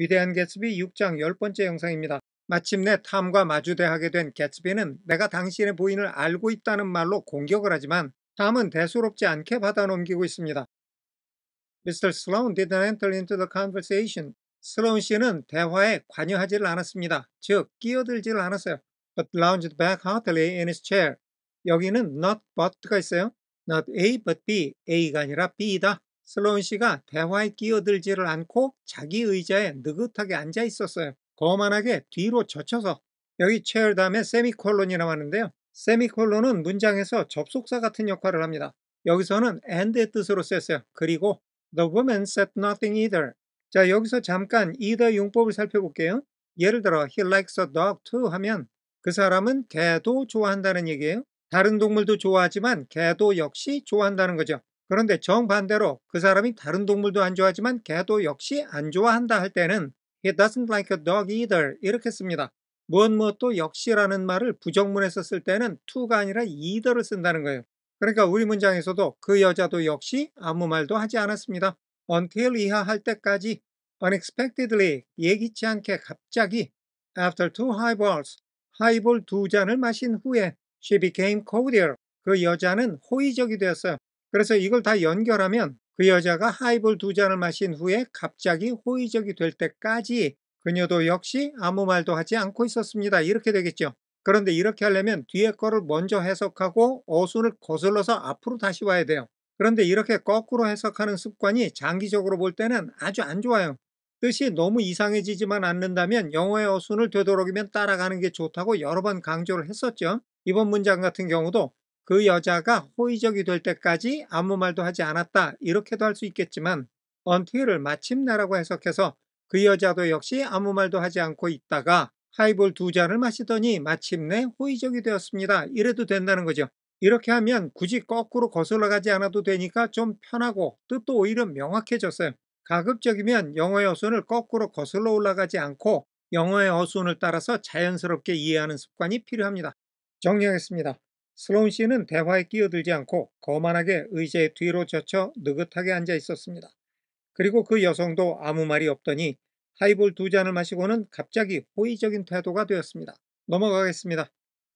위대한 개츠비 6장 10번째 영상입니다. 마침내 탐과 마주대하게 된 개츠비는 내가 당신의 부인을 알고 있다는 말로 공격을 하지만 탐은 대수롭지 않게 받아넘기고 있습니다. Mr. Sloan did not enter into the conversation. 슬로운 씨는 대화에 관여하지를 않았습니다. 즉, 끼어들지를 않았어요. But lounged back h a u t i l y in his chair. 여기는 not but가 있어요. Not A but B. A가 아니라 B다. 슬로운 씨가 대화에 끼어들지를 않고 자기 의자에 느긋하게 앉아 있었어요. 거만하게 뒤로 젖혀서 여기 체열 다음에 세미콜론이라고 하는데요. 세미콜론은 문장에서 접속사 같은 역할을 합니다. 여기서는 and의 뜻으로 쓰였어요. 그리고 the woman said nothing either. 자 여기서 잠깐 either 용법을 살펴볼게요. 예를 들어 he likes a dog too 하면 그 사람은 개도 좋아한다는 얘기예요. 다른 동물도 좋아하지만 개도 역시 좋아한다는 거죠. 그런데 정반대로 그 사람이 다른 동물도 안 좋아하지만 개도 역시 안 좋아한다 할 때는 he doesn't like a dog either 이렇게 씁니다. 무엇 무엇도 뭐 역시라는 말을 부정문에서 쓸 때는 to가 아니라 either를 쓴다는 거예요. 그러니까 우리 문장에서도 그 여자도 역시 아무 말도 하지 않았습니다. until 이하 할 때까지 unexpectedly 예기치 않게 갑자기 after two highballs 하이볼 두 잔을 마신 후에 she became cordial 그 여자는 호의적이 되었어요. 그래서 이걸 다 연결하면 그 여자가 하이볼 두 잔을 마신 후에 갑자기 호의적이 될 때까지 그녀도 역시 아무 말도 하지 않고 있었습니다. 이렇게 되겠죠. 그런데 이렇게 하려면 뒤에 거를 먼저 해석하고 어순을 거슬러서 앞으로 다시 와야 돼요. 그런데 이렇게 거꾸로 해석하는 습관이 장기적으로 볼 때는 아주 안 좋아요. 뜻이 너무 이상해지지만 않는다면 영어의 어순을 되도록이면 따라가는 게 좋다고 여러 번 강조를 했었죠. 이번 문장 같은 경우도 그 여자가 호의적이 될 때까지 아무 말도 하지 않았다 이렇게도 할 수 있겠지만 until을 마침내라고 해석해서 그 여자도 역시 아무 말도 하지 않고 있다가 하이볼 두 잔을 마시더니 마침내 호의적이 되었습니다. 이래도 된다는 거죠. 이렇게 하면 굳이 거꾸로 거슬러 가지 않아도 되니까 좀 편하고 뜻도 오히려 명확해졌어요. 가급적이면 영어의 어순을 거꾸로 거슬러 올라가지 않고 영어의 어순을 따라서 자연스럽게 이해하는 습관이 필요합니다. 정리하겠습니다. 슬로운 씨는 대화에 끼어들지 않고 거만하게 의자의 뒤로 젖혀 느긋하게 앉아 있었습니다. 그리고 그 여성도 아무 말이 없더니 하이볼 두 잔을 마시고는 갑자기 호의적인 태도가 되었습니다. 넘어가겠습니다.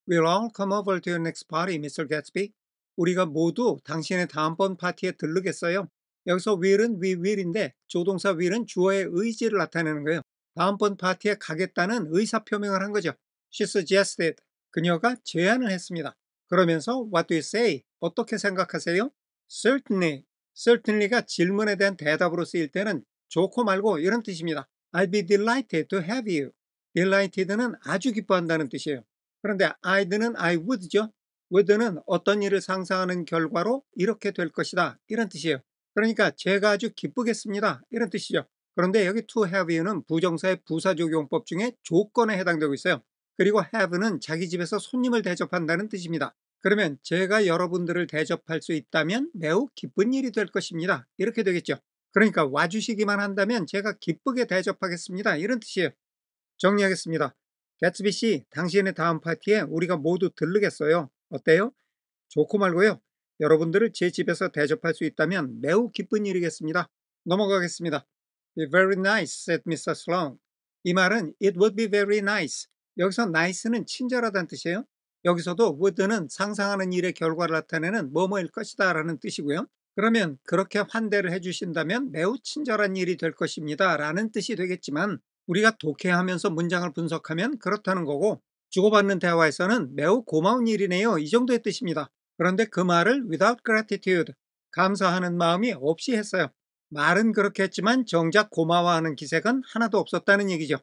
We'll all come over to your next party, Mr. Gatsby. 우리가 모두 당신의 다음번 파티에 들르겠어요. 여기서 will은 we will인데 조동사 will은 주어의 의지를 나타내는 거예요. 다음번 파티에 가겠다는 의사표명을 한 거죠. She suggested. 그녀가 제안을 했습니다. 그러면서 what do you say? 어떻게 생각하세요? certainly, certainly가 질문에 대한 대답으로 쓰일 때는 좋고 말고 이런 뜻입니다. I'd be delighted to have you. delighted는 아주 기뻐한다는 뜻이에요. 그런데 I'd는 I would죠. would는 어떤 일을 상상하는 결과로 이렇게 될 것이다. 이런 뜻이에요. 그러니까 제가 아주 기쁘겠습니다. 이런 뜻이죠. 그런데 여기 to have you는 부정사의 부사적용법 중에 조건에 해당되고 있어요. 그리고 have는 자기 집에서 손님을 대접한다는 뜻입니다. 그러면 제가 여러분들을 대접할 수 있다면 매우 기쁜 일이 될 것입니다. 이렇게 되겠죠. 그러니까 와주시기만 한다면 제가 기쁘게 대접하겠습니다. 이런 뜻이에요. 정리하겠습니다. 개츠비 씨, 당신의 다음 파티에 우리가 모두 들르겠어요. 어때요? 좋고 말고요. 여러분들을 제 집에서 대접할 수 있다면 매우 기쁜 일이겠습니다. 넘어가겠습니다. Be very nice, said Mr. Sloan. 이 말은 it would be very nice. 여기서 nice는 친절하다는 뜻이에요. 여기서도 would는 상상하는 일의 결과를 나타내는 뭐뭐일 것이다 라는 뜻이고요. 그러면 그렇게 환대를 해주신다면 매우 친절한 일이 될 것입니다 라는 뜻이 되겠지만 우리가 독해하면서 문장을 분석하면 그렇다는 거고 주고받는 대화에서는 매우 고마운 일이네요 이 정도의 뜻입니다. 그런데 그 말을 without gratitude 감사하는 마음이 없이 했어요. 말은 그렇게 했지만 정작 고마워하는 기색은 하나도 없었다는 얘기죠.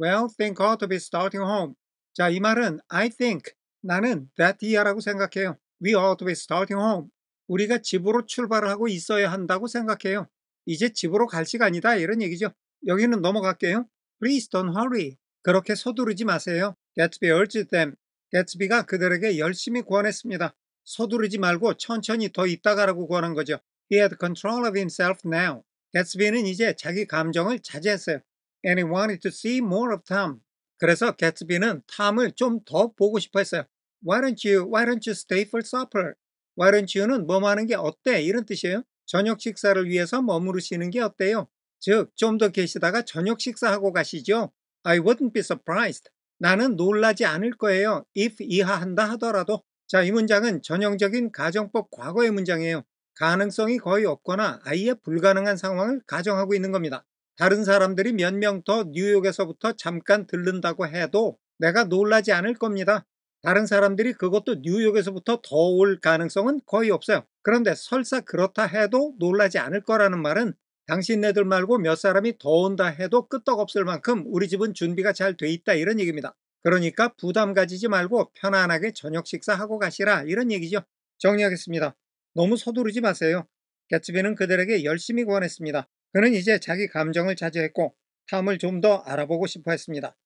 Well, think ought to be starting home. 자, 이 말은 I think 나는 that year라고 생각해요. We ought to be starting home. 우리가 집으로 출발을 하고 있어야 한다고 생각해요. 이제 집으로 갈 시간이다 이런 얘기죠. 여기는 넘어갈게요. Please don't hurry. 그렇게 서두르지 마세요. Gatsby urged them. Gatsby가 그들에게 열심히 권했습니다. 서두르지 말고 천천히 더 있다가라고 권한 거죠. He had control of himself now. Gatsby는 이제 자기 감정을 자제했어요. And he wanted to see more of Tom. 그래서 개츠비는 탐을 좀 더 보고 싶어 했어요. Why don't you, why don't you stay for supper? Why don't you는 뭐 하는 게 어때? 이런 뜻이에요. 저녁 식사를 위해서 머무르시는 게 어때요? 즉, 좀 더 계시다가 저녁 식사하고 가시죠. I wouldn't be surprised. 나는 놀라지 않을 거예요. if 이하한다 하더라도. 자, 이 문장은 전형적인 가정법 과거의 문장이에요. 가능성이 거의 없거나 아예 불가능한 상황을 가정하고 있는 겁니다. 다른 사람들이 몇 명 더 뉴욕에서부터 잠깐 들른다고 해도 내가 놀라지 않을 겁니다. 다른 사람들이 그것도 뉴욕에서부터 더 올 가능성은 거의 없어요. 그런데 설사 그렇다 해도 놀라지 않을 거라는 말은 당신네들 말고 몇 사람이 더 온다 해도 끄떡없을 만큼 우리 집은 준비가 잘 돼 있다 이런 얘기입니다. 그러니까 부담 가지지 말고 편안하게 저녁 식사하고 가시라 이런 얘기죠. 정리하겠습니다. 너무 서두르지 마세요. 개츠비는 그들에게 열심히 구원했습니다. 그는 이제 자기 감정을 자제했고 탐을 좀 더 알아보고 싶어 했습니다.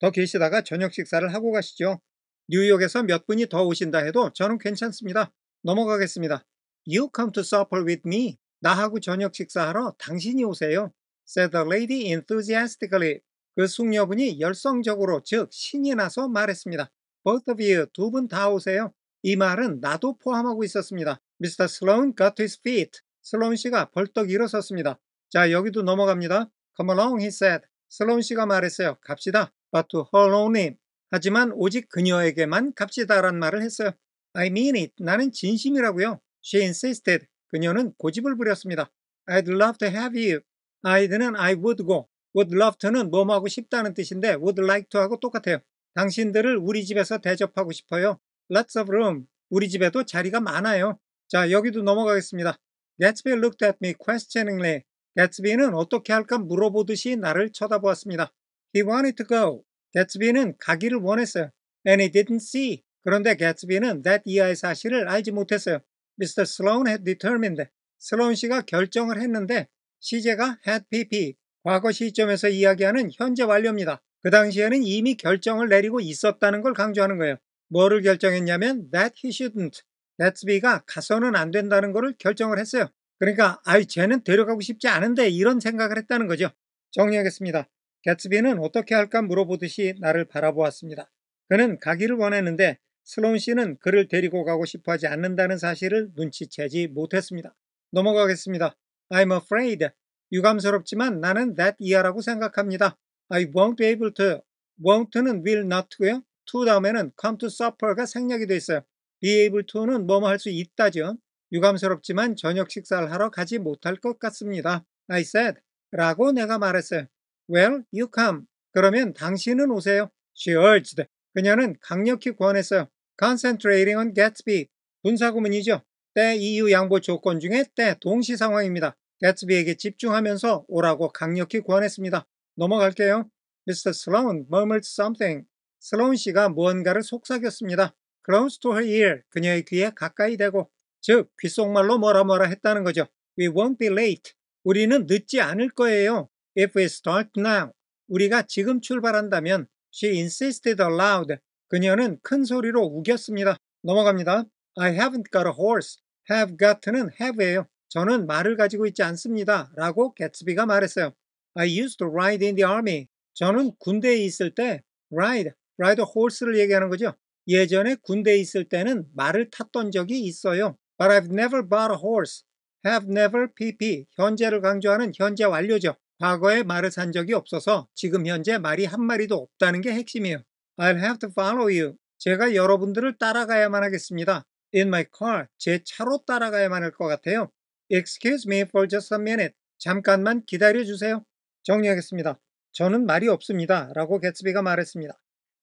더 계시다가 저녁 식사를 하고 가시죠. 뉴욕에서 몇 분이 더 오신다 해도 저는 괜찮습니다. 넘어가겠습니다. You come to supper with me. 나하고 저녁 식사하러 당신이 오세요. said the lady enthusiastically. 그 숙녀분이 열성적으로 즉 신이 나서 말했습니다. Both of you 두 분 다 오세요. 이 말은 나도 포함하고 있었습니다. Mr. Sloan got to his feet. 슬론 씨가 벌떡 일어섰습니다. 자 여기도 넘어갑니다. Come along, he said. 슬로운 씨가 말했어요. 갑시다. But to her only. 하지만 오직 그녀에게만 갑시다란 말을 했어요. I mean it. 나는 진심이라고요. She insisted. 그녀는 고집을 부렸습니다. I'd love to have you. I'd는 I would고 would love to는 뭐뭐하고 싶다는 뜻인데 would like to하고 똑같아요. 당신들을 우리 집에서 대접하고 싶어요. Lots of room. 우리 집에도 자리가 많아요. 자 여기도 넘어가겠습니다. Gatsby looked at me questioningly. 개츠비는 어떻게 할까 물어보듯이 나를 쳐다보았습니다. He wanted to go. 개츠비는 가기를 원했어요. And he didn't see. 그런데 개츠비는 that 이하의 사실을 알지 못했어요. Mr. Sloan had determined. 슬로운 씨가 결정을 했는데 시제가 had pp, 과거 시점에서 이야기하는 현재 완료입니다. 그 당시에는 이미 결정을 내리고 있었다는 걸 강조하는 거예요. 뭐를 결정했냐면 that he shouldn't, t h 비가 가서는 안 된다는 것을 결정을 했어요. 그러니까 아유 쟤는 데려가고 싶지 않은데 이런 생각을 했다는 거죠. 정리하겠습니다. 개츠비는 어떻게 할까 물어보듯이 나를 바라보았습니다. 그는 가기를 원했는데 슬론 씨는 그를 데리고 가고 싶어하지 않는다는 사실을 눈치채지 못했습니다. 넘어가겠습니다. I'm afraid. 유감스럽지만 나는 that 이하라고 생각합니다. I won't be able to. won't는 will not고요. to 다음에는 come to supper가 생략이 돼 있어요. be able to는 뭐뭐 할 수 있다죠. 유감스럽지만 저녁 식사를 하러 가지 못할 것 같습니다. I said. 라고 내가 말했어요. Well, you come. 그러면 당신은 오세요. She urged. 그녀는 강력히 권했어요. Concentrating on Gatsby. 분사구문이죠. 때 이유 e 양보 조건 중에 때 동시 상황입니다. Gatsby에게 집중하면서 오라고 강력히 권했습니다. 넘어갈게요. Mr. Sloan murmured something. 슬로운 씨가 무언가를 속삭였습니다. Close to her ear. 그녀의 귀에 가까이 대고 즉 귓속말로 뭐라 뭐라 했다는 거죠. We won't be late. 우리는 늦지 않을 거예요. If we start now. 우리가 지금 출발한다면 She insisted aloud. 그녀는 큰 소리로 우겼습니다. 넘어갑니다. I haven't got a horse. have got는 have예요. 저는 말을 가지고 있지 않습니다. 라고 개츠비가 말했어요. I used to ride in the army. 저는 군대에 있을 때 ride, ride a horse를 얘기하는 거죠. 예전에 군대에 있을 때는 말을 탔던 적이 있어요. But I've never bought a horse. Have never pp. 현재를 강조하는 현재 완료죠. 과거에 말을 산 적이 없어서 지금 현재 말이 한 마리도 없다는 게 핵심이에요. I'll have to follow you. 제가 여러분들을 따라가야만 하겠습니다. In my car. 제 차로 따라가야만 할 것 같아요. Excuse me for just a minute. 잠깐만 기다려주세요. 정리하겠습니다. 저는 말이 없습니다. 라고 개츠비가 말했습니다.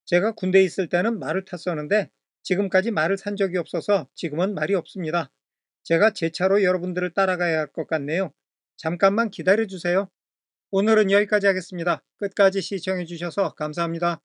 제가 군대에 있을 때는 말을 탔었는데 지금까지 말을 산 적이 없어서 지금은 말이 없습니다. 제가 제 차로 여러분들을 따라가야 할 것 같네요. 잠깐만 기다려주세요. 오늘은 여기까지 하겠습니다. 끝까지 시청해주셔서 감사합니다.